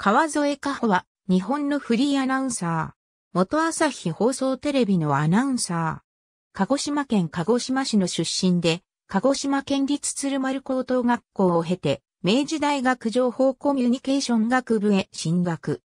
川添加穂は、日本のフリーアナウンサー。元朝日放送テレビのアナウンサー。鹿児島県鹿児島市の出身で、鹿児島県立鶴丸高等学校を経て、明治大学情報コミュニケーション学部へ進学。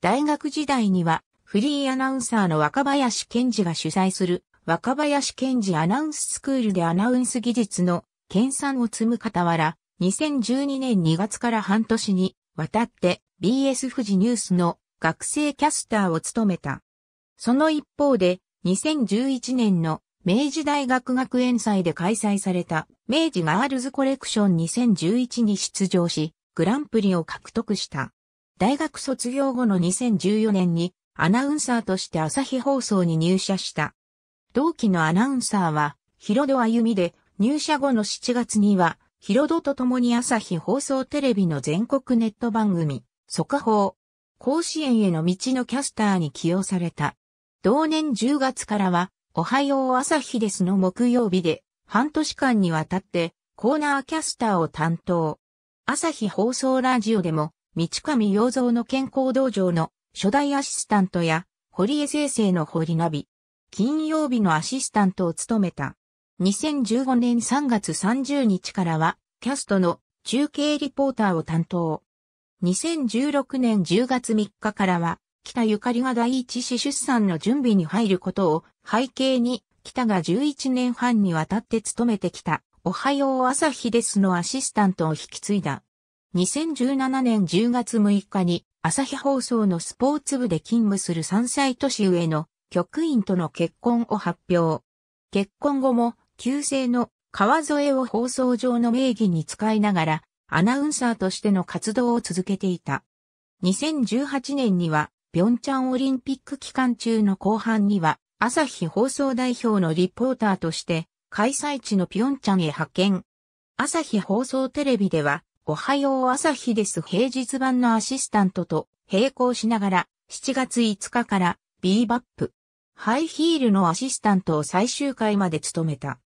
大学時代には、フリーアナウンサーの若林健二が主催する、若林健二アナウンススクールでアナウンス技術の研鑽を積む傍ら、2012年2月から半年にわたって BS 富士ニュースの学生キャスターを務めた。その一方で、2011年の明治大学学園祭で開催された明治ガールズコレクション2011に出場し、グランプリを獲得した。大学卒業後の2014年にアナウンサーとして朝日放送に入社した。同期のアナウンサーは、ヒロドゆみで、入社後の7月には、ヒロドと共に朝日放送テレビの全国ネット番組、速報法、甲子園への道のキャスターに起用された。同年10月からは、おはよう朝日ですの木曜日で、半年間にわたって、コーナーキャスターを担当。朝日放送ラジオでも、道上洋蔵の健康道場の初代アシスタントや、堀江生の堀ナビ、金曜日のアシスタントを務めた。2015年3月30日からは、キャストの中継リポーターを担当。2016年10月3日からは、北ゆかりが第一子出産の準備に入ることを背景に、北が11年半にわたって勤めてきた、おはよう朝日ですのアシスタントを引き継いだ。2017年10月6日に、朝日放送のスポーツ部で勤務する3歳年上の局員との結婚を発表。結婚後も、旧姓の川添を放送上の名義に使いながら、アナウンサーとしての活動を続けていた。2018年には、平昌オリンピック期間中の後半には、朝日放送代表のリポーターとして、開催地の平昌へ派遣。朝日放送テレビでは、おはよう朝日です平日版のアシスタントと並行しながら、7月5日から、ビーバップ。ハイヒールのアシスタントを最終回まで務めた。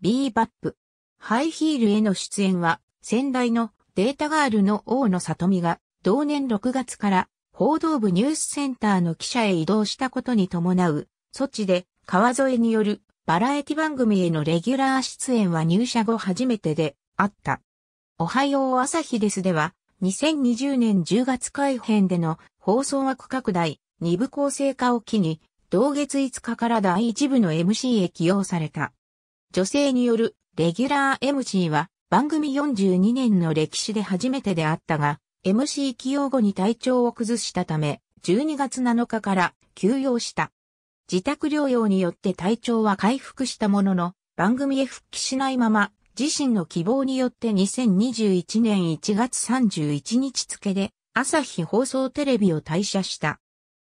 ビーバップ。ハイヒールへの出演は、先代のデータガールの大野里美が同年6月から報道部ニュースセンターの記者へ移動したことに伴う措置で川添によるバラエティ番組へのレギュラー出演は入社後初めてであった。おはよう朝日ですでは2020年10月改編での放送枠拡大、2部構成化を機に同月5日から第1部の MC へ起用された。女性によるレギュラー MC は番組42年の歴史で初めてであったが、MC 起用後に体調を崩したため、12月7日から休養した。自宅療養によって体調は回復したものの、番組へ復帰しないまま、自身の希望によって2021年1月31日付で、朝日放送テレビを退社した。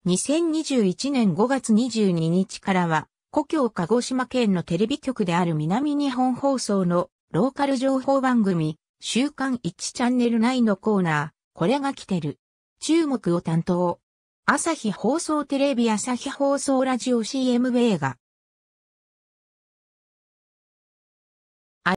2021年5月22日からは、故郷鹿児島県のテレビ局である南日本放送のローカル情報番組、週刊1チャンネル内のコーナー、これが来てる。注目を担当。朝日放送テレビ朝日放送ラジオ CM 映画。